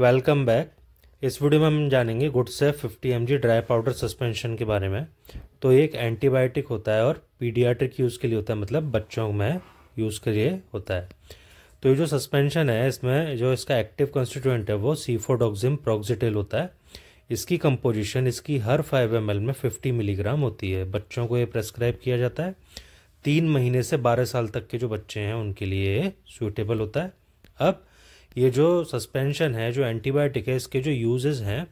welcome back इस video में हम जानेंगे गुड से 50 एम ड्राई पाउडर सस्पेंशन के बारे में तो ये एक एंटीबायोटिक होता है और पीडियाट्रिक यूज़ के लिए होता है मतलब बच्चों में यूज़ के लिए होता है तो ये जो सस्पेंशन है इसमें जो इसका एक्टिव कंस्टिट्यूएंट है वो सीफोडोक्सिम प्रोक्सिटिल होता है इसकी कंपोजिशन इसकी हर फाइव एम में फिफ्टी मिलीग्राम होती है बच्चों को ये प्रेस्क्राइब किया जाता है तीन महीने से बारह साल तक के जो बच्चे हैं उनके लिए सूटेबल होता है अब ये जो सस्पेंशन है जो एंटीबायोटिक है इसके जो यूजेस हैं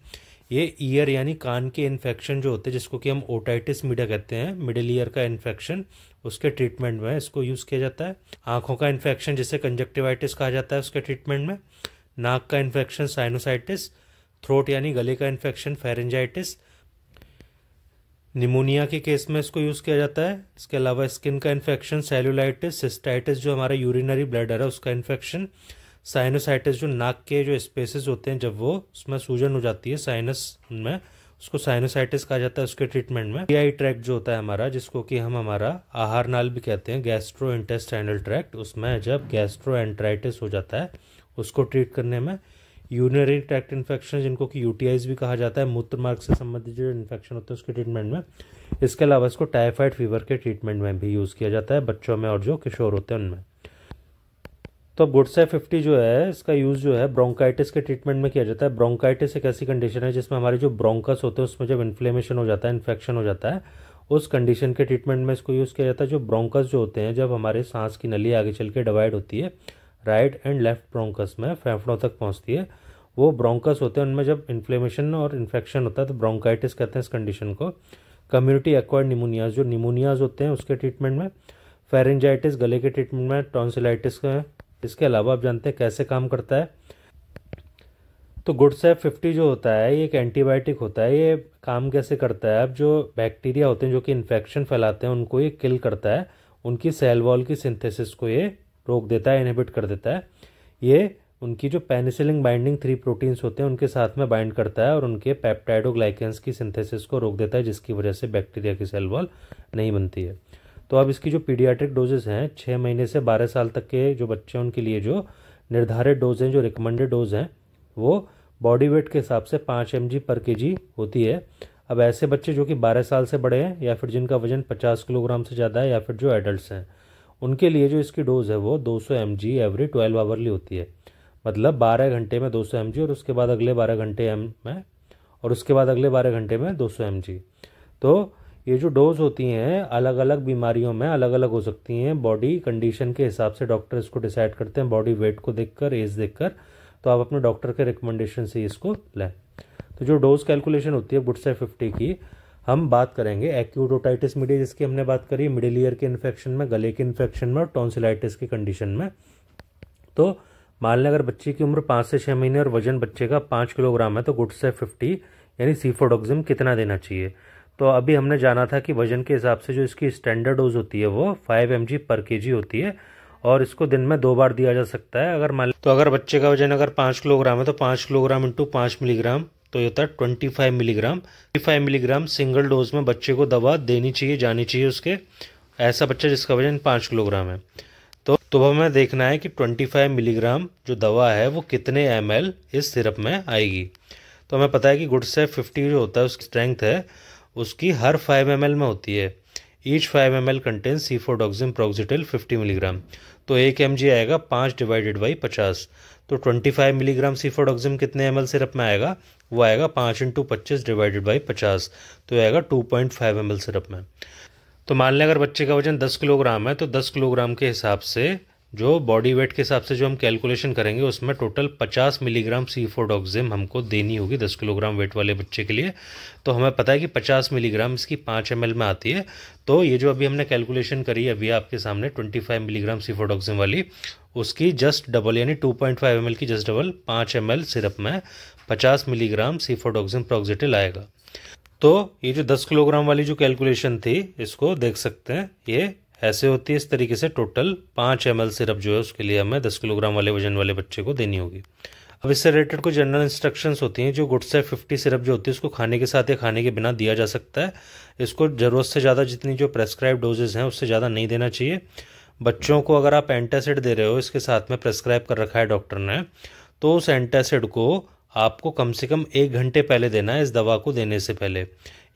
ये ईयर यानी कान के इन्फेक्शन जो होते हैं जिसको कि हम ओटाइटिस मीडिया कहते हैं मिडिल ईयर का इन्फेक्शन उसके ट्रीटमेंट में इसको यूज़ किया जाता है आँखों का इन्फेक्शन जिसे कंजक्टिवाइटिस कहा जाता है उसके ट्रीटमेंट में नाक का इन्फेक्शन साइनोसाइटिस थ्रोट यानी गले का इन्फेक्शन फेरेंजाइटिस निमोनिया के केस में इसको यूज़ किया जाता है इसके अलावा स्किन का इन्फेक्शन सेलुलाइटिस सिस्टाइटिस जो हमारा यूरिनरी ब्लडर है उसका इन्फेक्शन साइनोसाइटिस जो नाक के जो स्पेसिस होते हैं जब वो उसमें सूजन हो जाती है साइनस में उसको साइनोसाइटिस कहा जाता है उसके ट्रीटमेंट में आई ट्रैक्ट जो होता है हमारा जिसको कि हम हमारा आहार नाल भी कहते हैं गैस्ट्रो इंटेस्टाइनल ट्रैक्ट उसमें जब गैस्ट्रो एंट्राइटिस हो जाता है उसको ट्रीट करने में यूनरी ट्रैक्ट इन्फेक्शन जिनको कि यूटीआईज भी कहा जाता है मूत्र मार्ग से संबंधित जो इन्फेक्शन होते हैं उसके ट्रीटमेंट में इसके अलावा इसको टाइफाइड फीवर के ट्रीटमेंट में भी यूज़ किया जाता है बच्चों में और जो किशोर होते हैं उनमें तो अब गुडसा फिफ्टी जो है इसका यूज़ जो है ब्रोंकाइटिस के ट्रीटमेंट में किया जाता है ब्रोंकाइटिस एक ऐसी कंडीशन है जिसमें हमारे जो ब्रोंकस होते हैं उसमें जब इन्फ्लेमेशन हो जाता है इन्फेक्शन हो जाता है उस कंडीशन के ट्रीटमेंट में इसको यूज़ किया जाता है जो ब्रोंकस जो होते हैं जब हमारे सांस की नली आगे चल के डिवाइड होती है राइट एंड लेफ्ट ब्रोंकस में फेफड़ों तक पहुँचती है वो ब्रोंकस होते हैं उनमें जब इन्फ्लेमेशन और इन्फेक्शन होता है तो ब्रोंकाइटिस कहते हैं इस कंडीशन को कम्युनिटी एक्वायर्ड निमोनियाज जो निमोनियाज होते हैं उसके ट्रीटमेंट में फेरेंजाइटिस गले के ट्रीटमेंट में टॉन्सिलाइटिस का इसके अलावा आप जानते हैं कैसे काम करता है तो गुड्स एफ फिफ्टी जो होता है ये एक एंटीबायोटिक होता है ये काम कैसे करता है अब जो बैक्टीरिया होते हैं जो कि इन्फेक्शन फैलाते हैं उनको ये किल करता है उनकी सेल वॉल की सिंथेसिस को ये रोक देता है इनहिबिट कर देता है ये उनकी जो पेनिसिलिन बाइंडिंग थ्री प्रोटीन्स होते हैं उनके साथ में बाइंड करता है और उनके पैप्टाइडोग्लाइकेंस की सिंथेसिस को रोक देता है जिसकी वजह से बैक्टीरिया की सेल वॉल नहीं बनती है तो अब इसकी जो पीडियाट्रिक डोजेज़ हैं छः महीने से बारह साल तक के जो बच्चे हैं उनके लिए जो निर्धारित डोज हैं जो रिकमेंडेड डोज हैं वो बॉडी वेट के हिसाब से पाँच एम पर के होती है अब ऐसे बच्चे जो कि बारह साल से बड़े हैं या फिर जिनका वजन पचास किलोग्राम से ज़्यादा है या फिर जो एडल्ट हैं उनके लिए जो इसकी डोज़ है वो दो सौ M G every twelve hourly होती है मतलब बारह घंटे में दो सौ एम जी और उसके बाद अगले बारह घंटे एम में और उसके बाद अगले बारह घंटे में दो सौ एम जी तो ये जो डोज होती हैं अलग अलग बीमारियों में अलग अलग हो सकती हैं बॉडी कंडीशन के हिसाब से डॉक्टर इसको डिसाइड करते हैं बॉडी वेट को देखकर एज देखकर तो आप अपने डॉक्टर के रिकमेंडेशन से इसको लें तो जो डोज कैलकुलेशन होती है गुडसे फिफ्टी की हम बात करेंगे एक्यूडोटाइटिस मीडिया जिसकी हमने बात करी मिडिल ईयर के इन्फेक्शन में गले के इन्फेक्शन में और टॉन्सिलाइटिस की कंडीशन में तो मान लें अगर बच्चे की उम्र पाँच से छः महीने और वजन बच्चे का पाँच किलोग्राम है तो गुडसे फिफ्टी यानी सीफोडोक्सिम कितना देना चाहिए तो अभी हमने जाना था कि वजन के हिसाब से जो इसकी स्टैंडर्ड डोज होती है वो फाइव एम पर के होती है और इसको दिन में दो बार दिया जा सकता है अगर मान तो अगर बच्चे का वजन अगर पाँच किलोग्राम है तो पाँच किलोग्राम इंटू पाँच मिलीग्राम तो ये होता है twenty five milligram twenty five milligram single dose में बच्चे को दवा देनी चाहिए जानी चाहिए उसके ऐसा बच्चा जिसका वजन पाँच किलोग्राम है तो तो हमें देखना है कि ट्वेंटी फाइव मिलीग्राम जो दवा है वो कितने एम इस सिरप में आएगी तो हमें पता है कि गुड से फिफ्टी जो होता है उसकी स्ट्रेंथ है उसकी हर फाइव एम में होती है each five M L contain cefpodoxime proxetil fifty milligram तो एक एम जी आएगा पाँच डिवाइडेड बाई पचास तो twenty five milligram cefpodoxime कितने एम एल सिरप में आएगा वो आएगा पाँच इंटू पच्चीस डिवाइडेड बाई पचास तो आएगा two point five M L syrup में तो मान लें अगर बच्चे का वजन दस किलोग्राम है तो दस किलोग्राम के हिसाब से जो बॉडी वेट के हिसाब से जो हम कैलकुलेशन करेंगे उसमें टोटल 50 मिलीग्राम सी फोडोक्जिम हमको देनी होगी 10 किलोग्राम वेट वाले बच्चे के लिए तो हमें पता है कि 50 मिलीग्राम इसकी 5 एम में आती है तो ये जो अभी हमने कैलकुलेशन करी है अभी आपके सामने 25 मिलीग्राम सी फोडोक्जिम वाली उसकी जस्ट डबल यानी 2.5 पॉइंट की जस्ट डबल पाँच एम सिरप में पचास मिलीग्राम सी फोडोक्जिम प्रोक्जिटिल आएगा तो ये जो 10 किलोग्राम वाली जो कैलकुलेशन थी इसको देख सकते हैं ये ऐसे होती है इस तरीके से टोटल पाँच एम सिरप जो है उसके लिए हमें दस किलोग्राम वाले वजन वाले बच्चे को देनी होगी अब इससे रिलेटेड कुछ जनरल इंस्ट्रक्शंस होती हैं जो गुड से फिफ्टी सिरप जो होती है उसको खाने के साथ या खाने के बिना दिया जा सकता है इसको ज़रूरत से ज़्यादा जितनी जो प्रेस्क्राइब डोजेज़ हैं उससे ज़्यादा नहीं देना चाहिए बच्चों को अगर आप एंटासिड दे रहे हो इसके साथ में प्रेस्क्राइब कर रखा है डॉक्टर ने तो उस एंटासिड को आपको कम से कम एक घंटे पहले देना है इस दवा को देने से पहले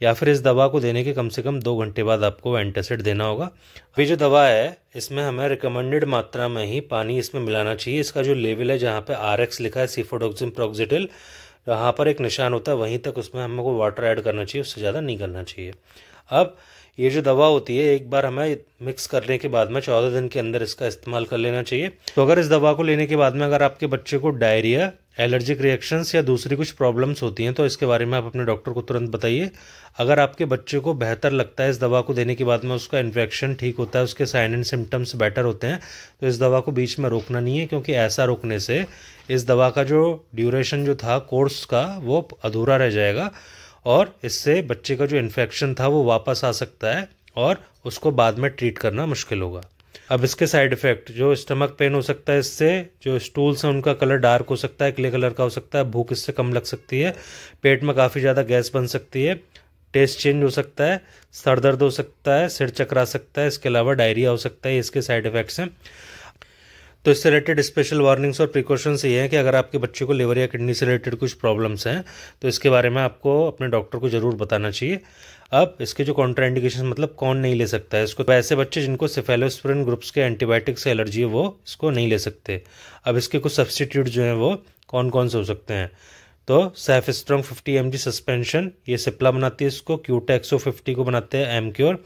या फिर इस दवा को देने के कम से कम दो घंटे बाद आपको एंटासिड देना होगा अभी जो दवा है इसमें हमें रिकमेंडेड मात्रा में ही पानी इसमें मिलाना चाहिए इसका जो लेवल है जहाँ पे आर लिखा है सीफोडोक्सिम प्रोक्सिटिल यहाँ पर एक निशान होता है वहीं तक उसमें हमको वाटर ऐड करना चाहिए उससे ज़्यादा नहीं करना चाहिए अब ये जो दवा होती है एक बार हमें मिक्स करने के बाद में चौदह दिन के अंदर इसका इस्तेमाल कर लेना चाहिए तो अगर इस दवा को लेने के बाद में अगर आपके बच्चे को डायरिया एलर्जिक रिएक्शंस या दूसरी कुछ प्रॉब्लम्स होती हैं तो इसके बारे में आप अपने डॉक्टर को तुरंत बताइए अगर आपके बच्चे को बेहतर लगता है इस दवा को देने के बाद में उसका इन्फेक्शन ठीक होता है उसके साइन एंड सिम्टम्स बेटर होते हैं तो इस दवा को बीच में रोकना नहीं है क्योंकि ऐसा रोकने से इस दवा का जो ड्यूरेशन जो था कोर्स का वो अधूरा रह जाएगा और इससे बच्चे का जो इन्फेक्शन था वो वापस आ सकता है और उसको बाद में ट्रीट करना मुश्किल होगा अब इसके साइड इफेक्ट जो स्टमक पेन हो सकता है इससे जो स्टूल्स हैं उनका कलर डार्क हो सकता है क्ले कलर का हो सकता है भूख इससे कम लग सकती है पेट में काफ़ी ज़्यादा गैस बन सकती है टेस्ट चेंज हो सकता है सर दर्द हो सकता है सिर चकरा सकता है इसके अलावा डायरिया हो सकता है इसके साइड इफेक्ट्स हैं तो इससे रिलेटेड स्पेशल वार्निंग्स और प्रिकॉशंस ये हैं कि अगर आपके बच्चे को लिवर या किडनी से रिलेटेड कुछ प्रॉब्लम्स हैं तो इसके बारे में आपको अपने डॉक्टर को ज़रूर बताना चाहिए अब इसके जो कॉन्ट्राइंडिकेशन मतलब कौन नहीं ले सकता है इसको तो ऐसे बच्चे जिनको सिफेलोस्प्रिन ग्रुप्स के एंटीबायोटिक से एलर्जी है वो इसको नहीं ले सकते अब इसके कुछ सब्सटीट्यूट जो हैं वो कौन कौन से हो सकते हैं तो cef strong fifty M suspension ये सिप्ला बनाती है इसको क्यूटेक्सो फिफ्टी को बनाते हैं एम क्योर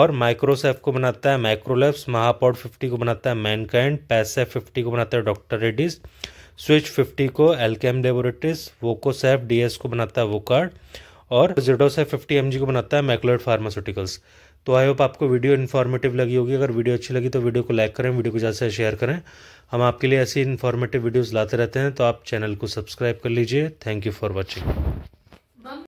और माइक्रोसेफ को बनाता है माइक्रोलेब्स महापॉड फिफ्टी को बनाता है मैनकाइंड पैसेफ फिफ्टी को बनाता है डॉक्टर रेडिस स्विच फिफ्टी को एम लेबोरेटरीज वोकोसेफ डीएस को बनाता है वोकार्ड और जेडोसेफ फिफ्टी एम को बनाता है मैकुलर फार्मास्यूटिकल्स तो आई होप आपको वीडियो इन्फॉर्मेटिव लगी होगी अगर वीडियो अच्छी लगी तो वीडियो को लाइक करें वीडियो को ज़्यादा से शेयर करें हम आपके लिए ऐसी इन्फॉर्मेटिव वीडियोज़ लाते रहते हैं तो आप चैनल को सब्सक्राइब कर लीजिए थैंक यू फॉर वॉचिंग